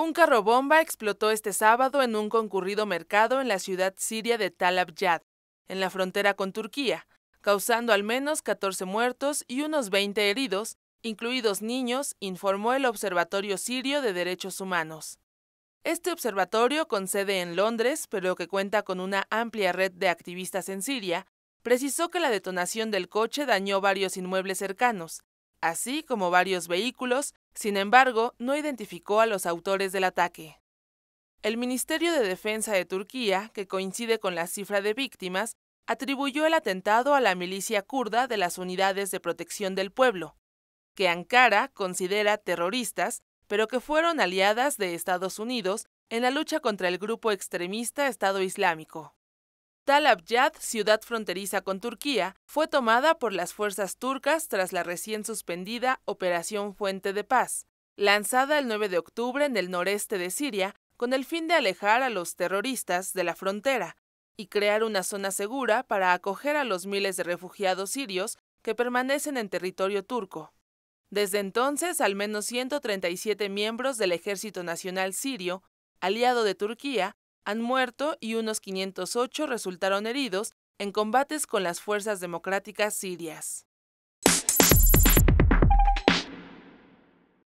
Un carro bomba explotó este sábado en un concurrido mercado en la ciudad siria de Tal en la frontera con Turquía, causando al menos 14 muertos y unos 20 heridos, incluidos niños, informó el Observatorio Sirio de Derechos Humanos. Este observatorio, con sede en Londres, pero que cuenta con una amplia red de activistas en Siria, precisó que la detonación del coche dañó varios inmuebles cercanos, así como varios vehículos, sin embargo, no identificó a los autores del ataque. El Ministerio de Defensa de Turquía, que coincide con la cifra de víctimas, atribuyó el atentado a la milicia kurda de las Unidades de Protección del Pueblo, que Ankara considera terroristas, pero que fueron aliadas de Estados Unidos en la lucha contra el grupo extremista Estado Islámico. Tal Abyad, ciudad fronteriza con Turquía, fue tomada por las fuerzas turcas tras la recién suspendida Operación Fuente de Paz, lanzada el 9 de octubre en el noreste de Siria con el fin de alejar a los terroristas de la frontera y crear una zona segura para acoger a los miles de refugiados sirios que permanecen en territorio turco. Desde entonces, al menos 137 miembros del Ejército Nacional Sirio, aliado de Turquía, han muerto y unos 508 resultaron heridos en combates con las fuerzas democráticas sirias.